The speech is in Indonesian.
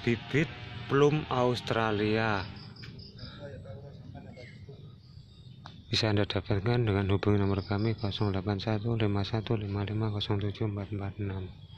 bibit plum Australia bisa Anda dapatkan dengan hubungi nomor kami 081515507446